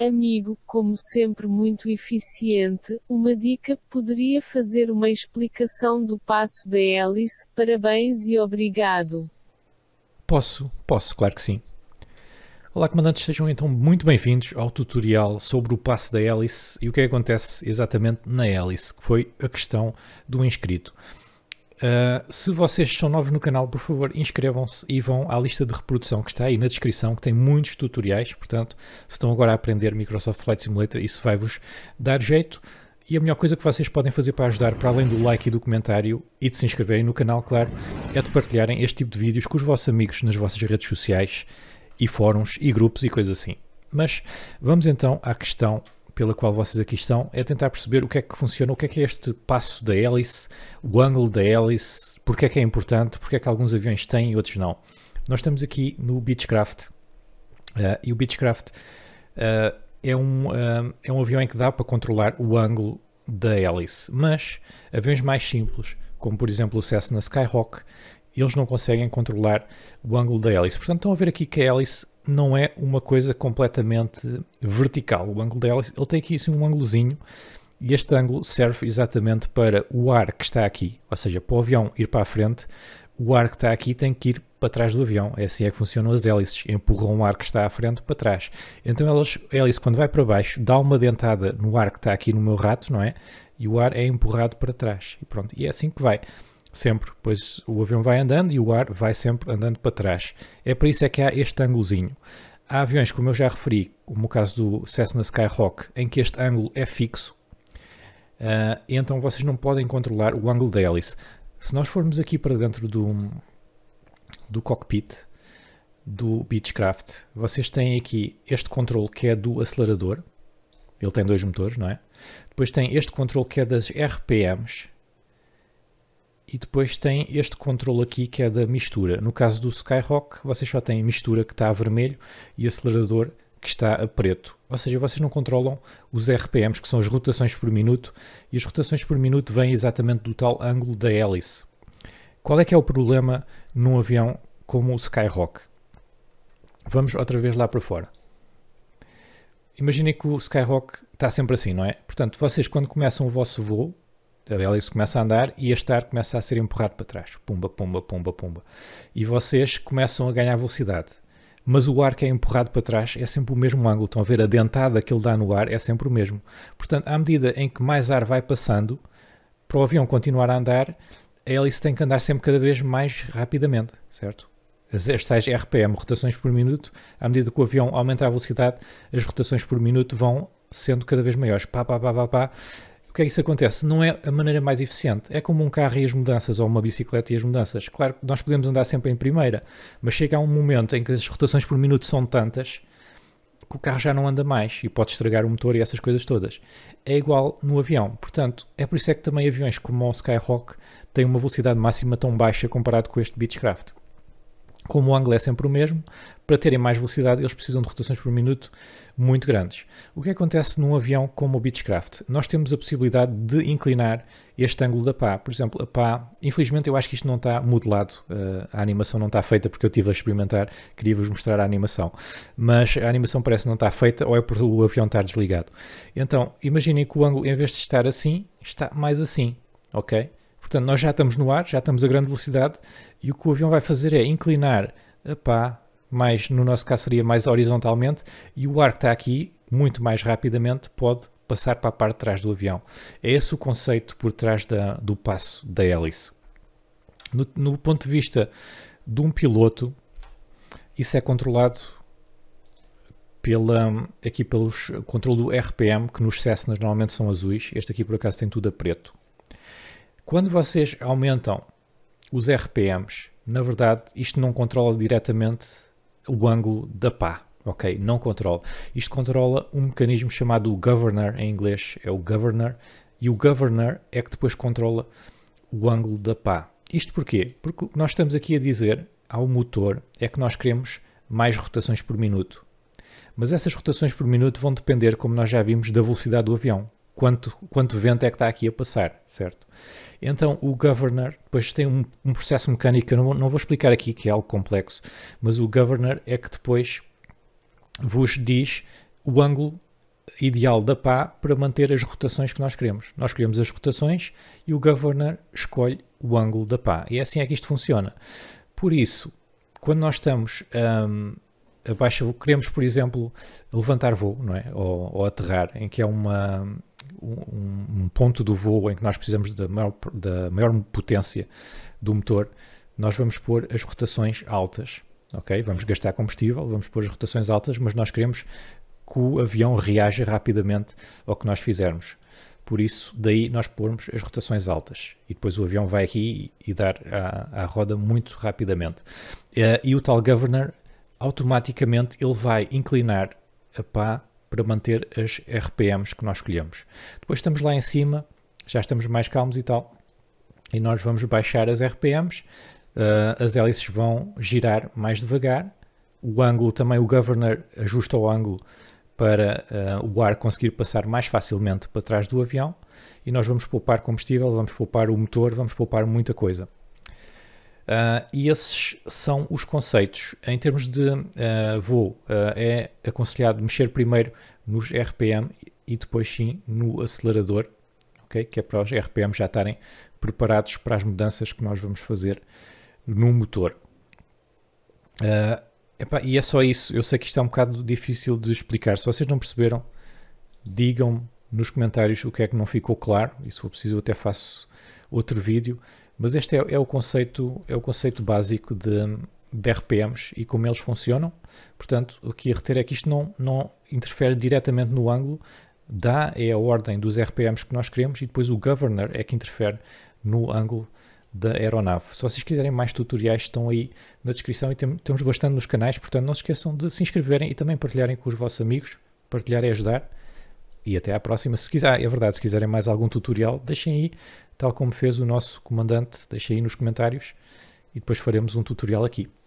Amigo, como sempre muito eficiente, uma dica, poderia fazer uma explicação do passo da hélice, parabéns e obrigado. Posso, posso, claro que sim. Olá comandantes, sejam então muito bem-vindos ao tutorial sobre o passo da hélice e o que acontece exatamente na hélice, que foi a questão do inscrito. Uh, se vocês são novos no canal, por favor, inscrevam-se e vão à lista de reprodução que está aí na descrição, que tem muitos tutoriais. Portanto, se estão agora a aprender Microsoft Flight Simulator, isso vai-vos dar jeito. E a melhor coisa que vocês podem fazer para ajudar, para além do like e do comentário e de se inscreverem no canal, claro, é de partilharem este tipo de vídeos com os vossos amigos nas vossas redes sociais e fóruns e grupos e coisas assim. Mas vamos então à questão pela qual vocês aqui estão é tentar perceber o que é que funciona, o que é que é este passo da hélice, o ângulo da hélice, porque é que é importante, porque é que alguns aviões têm e outros não. Nós estamos aqui no Beechcraft uh, e o Beechcraft uh, é, um, uh, é um avião em que dá para controlar o ângulo da hélice, mas aviões mais simples, como por exemplo o Cessna Skyhawk, eles não conseguem controlar o ângulo da hélice. Portanto, estão a ver aqui que a hélice não é uma coisa completamente vertical. O ângulo dela, ele tem aqui assim um ângulozinho e este ângulo serve exatamente para o ar que está aqui, ou seja, para o avião ir para a frente, o ar que está aqui tem que ir para trás do avião. É assim é que funcionam as hélices, empurram o ar que está à frente para trás. Então elas, a hélice quando vai para baixo dá uma dentada no ar que está aqui no meu rato, não é? E o ar é empurrado para trás e pronto, e é assim que vai. Sempre, pois o avião vai andando e o ar vai sempre andando para trás. É para isso é que há este ângulozinho. Há aviões, como eu já referi, como o caso do Cessna Skyhawk, em que este ângulo é fixo, uh, então vocês não podem controlar o ângulo da hélice. Se nós formos aqui para dentro do, do cockpit do Beechcraft, vocês têm aqui este controle que é do acelerador, ele tem dois motores, não é? Depois tem este controle que é das RPMs, e depois tem este controle aqui que é da mistura. No caso do Skyrock, vocês só têm a mistura que está a vermelho e acelerador que está a preto. Ou seja, vocês não controlam os RPMs, que são as rotações por minuto, e as rotações por minuto vêm exatamente do tal ângulo da hélice. Qual é que é o problema num avião como o Skyrock? Vamos outra vez lá para fora. Imaginem que o Skyrock está sempre assim, não é? Portanto, vocês quando começam o vosso voo, a Helix começa a andar e este ar começa a ser empurrado para trás. Pumba, pumba, pumba, pumba. E vocês começam a ganhar velocidade. Mas o ar que é empurrado para trás é sempre o mesmo ângulo. Estão a ver? A dentada que ele dá no ar é sempre o mesmo. Portanto, à medida em que mais ar vai passando, para o avião continuar a andar, a hélice tem que andar sempre cada vez mais rapidamente, certo? As, tais RPM, rotações por minuto, à medida que o avião aumenta a velocidade, as rotações por minuto vão sendo cada vez maiores. Pá, pá, pá, pá, pá o que é que isso acontece? Não é a maneira mais eficiente. É como um carro e as mudanças, ou uma bicicleta e as mudanças. Claro que nós podemos andar sempre em primeira, mas chega a um momento em que as rotações por minuto são tantas que o carro já não anda mais e pode estragar o motor e essas coisas todas. É igual no avião. Portanto, é por isso é que também aviões como o Skyhawk têm uma velocidade máxima tão baixa comparado com este Beechcraft como o ângulo é sempre o mesmo, para terem mais velocidade eles precisam de rotações por minuto muito grandes. O que acontece num avião como o Beechcraft? Nós temos a possibilidade de inclinar este ângulo da pá. Por exemplo, a pá, infelizmente eu acho que isto não está modelado, eh, a animação não está feita porque eu estive a experimentar, queria-vos mostrar a animação, mas a animação parece não estar feita ou é por o avião estar desligado. Então, imaginem que o ângulo, em vez de estar assim, está mais assim, ok? Portanto, nós já estamos no ar, já estamos a grande velocidade e o que o avião vai fazer é inclinar a pá mais, no nosso caso seria mais horizontalmente, e o ar que está aqui, muito mais rapidamente, pode passar para a parte de trás do avião. É esse o conceito por trás da, do passo da hélice. No, no ponto de vista de um piloto, isso é controlado pela, aqui pelo controle do RPM, que nos Cessnas normalmente são azuis, este aqui por acaso tem tudo a preto. Quando vocês aumentam os RPMs, na verdade, isto não controla diretamente o ângulo da pá, ok? Não controla. Isto controla um mecanismo chamado governor, em inglês é o governor, e o governor é que depois controla o ângulo da pá. Isto porquê? Porque nós estamos aqui a dizer ao motor é que nós queremos mais rotações por minuto. Mas essas rotações por minuto vão depender, como nós já vimos, da velocidade do avião quanto, quanto vento é que está aqui a passar, certo? Então o governor, depois tem um, um processo mecânico que eu não, não, vou explicar aqui, que é algo complexo, mas o governor é que depois vos diz o ângulo ideal da pá para manter as rotações que nós queremos. Nós escolhemos as rotações e o governor escolhe o ângulo da pá. E é assim é que isto funciona. Por isso, quando nós estamos... Um, a voo, queremos, por exemplo, levantar voo, não é? Ou, ou aterrar, em que é uma, um, um, ponto do voo em que nós precisamos da maior, da maior potência do motor, nós vamos pôr as rotações altas, ok? Vamos gastar combustível, vamos pôr as rotações altas, mas nós queremos que o avião reaja rapidamente ao que nós fizermos. Por isso, daí nós pormos as rotações altas. E depois o avião vai aqui e, dar à, a roda muito rapidamente. Eh, e o tal governor automaticamente ele vai inclinar a pá para manter as RPMs que nós escolhemos. Depois estamos lá em cima, já estamos mais calmos e tal, e nós vamos baixar as RPMs, uh, ah, as hélices vão girar mais devagar, o ângulo também, o governor ajusta o ângulo para uh, o ar conseguir passar mais facilmente para trás do avião e nós vamos poupar combustível, vamos poupar o motor, vamos poupar muita coisa. Uh, e esses são os conceitos. Em termos de uh, voo, uh, é aconselhado mexer primeiro nos RPM e depois sim no acelerador, okay? que é para os RPM já estarem preparados para as mudanças que nós vamos fazer no motor. Epá, e é só isso. Eu sei que isto é um bocado difícil de explicar. Se vocês não perceberam, digam nos comentários o que é que não ficou claro e se for preciso eu até faço outro vídeo mas este é, é, o, conceito, é o conceito básico de, de RPMs e como eles funcionam. Portanto, o que ia reter é que isto não, não interfere diretamente no ângulo, dá é a ordem dos RPMs que nós queremos e depois o governor é que interfere no ângulo da aeronave. Se vocês quiserem mais tutoriais, estão aí na descrição e tem, temos bastante nos canais, portanto não se esqueçam de se inscreverem e também partilharem com os vossos amigos. Partilhar é ajudar e até à próxima. Se quiser, é verdade, se quiserem mais algum tutorial, deixem aí, tal como fez o nosso comandante, deixem aí nos comentários e depois faremos um tutorial aqui.